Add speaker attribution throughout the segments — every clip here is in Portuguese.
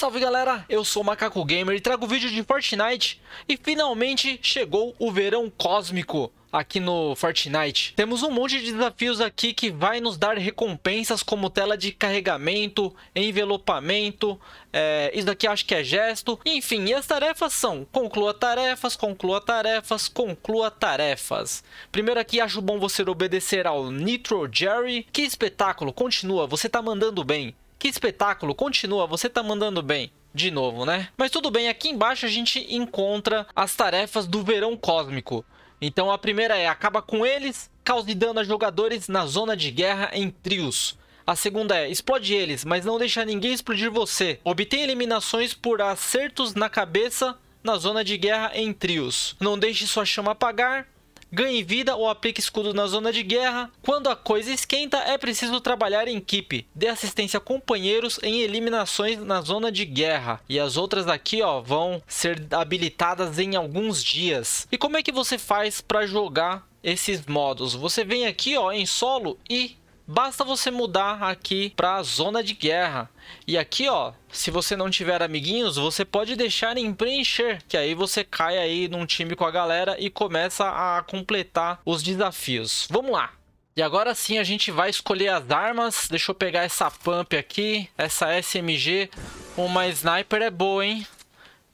Speaker 1: Salve galera, eu sou o Macaco Gamer e trago vídeo de Fortnite e finalmente chegou o verão cósmico aqui no Fortnite. Temos um monte de desafios aqui que vai nos dar recompensas como tela de carregamento, envelopamento, é, isso daqui acho que é gesto. Enfim, e as tarefas são conclua tarefas, conclua tarefas, conclua tarefas. Primeiro aqui acho bom você obedecer ao Nitro Jerry. Que espetáculo, continua, você tá mandando bem. Que espetáculo, continua, você tá mandando bem de novo, né? Mas tudo bem, aqui embaixo a gente encontra as tarefas do verão cósmico. Então a primeira é acaba com eles, cause dano a jogadores na zona de guerra em trios. A segunda é explode eles, mas não deixa ninguém explodir você. Obtém eliminações por acertos na cabeça na zona de guerra em trios. Não deixe sua chama apagar, ganhe vida ou aplique escudo na zona de guerra. Quando a coisa esquenta, é preciso trabalhar em equipe. Dê assistência a companheiros em eliminações na zona de guerra. E as outras aqui ó, vão ser habilitadas em alguns dias. E como é que você faz para jogar esses modos? Você vem aqui ó, em solo e Basta você mudar aqui para a zona de guerra. E aqui, ó, se você não tiver amiguinhos, você pode deixar em preencher, que aí você cai aí num time com a galera e começa a completar os desafios. Vamos lá! E agora sim a gente vai escolher as armas. Deixa eu pegar essa pump aqui, essa SMG. Uma sniper é boa, hein?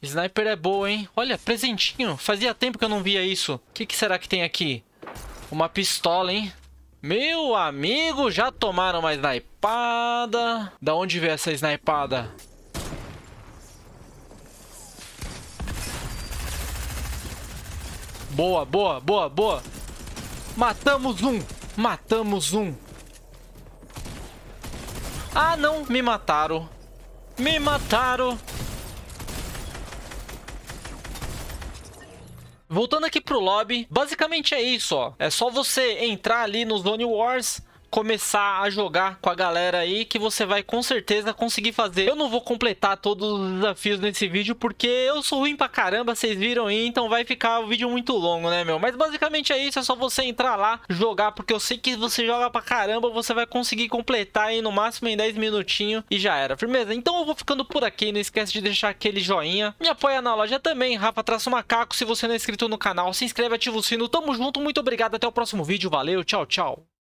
Speaker 1: Sniper é boa, hein? Olha, presentinho. Fazia tempo que eu não via isso. O que, que será que tem aqui? Uma pistola, hein? Meu amigo, já tomaram uma snipada. Da onde veio essa snipada? Boa, boa, boa, boa. Matamos um. Matamos um. Ah, não. Me mataram. Me mataram. Voltando aqui pro lobby, basicamente é isso, ó. É só você entrar ali no Zone Wars, começar a jogar com a galera aí que você vai com certeza conseguir fazer. Eu não vou completar todos os desafios nesse vídeo porque eu sou ruim pra caramba, vocês viram aí, então vai ficar o vídeo muito longo, né, meu? Mas basicamente é isso, é só você entrar lá, jogar, porque eu sei que você joga pra caramba, você vai conseguir completar aí no máximo em 10 minutinhos e já era, firmeza? Então eu vou ficando por aqui, não esquece de deixar aquele joinha, me apoia na loja também, Rafa Traço Macaco, se você não é inscrito no canal, se inscreve, ativa o sino, tamo junto, muito obrigado, até o próximo vídeo, valeu, tchau, tchau.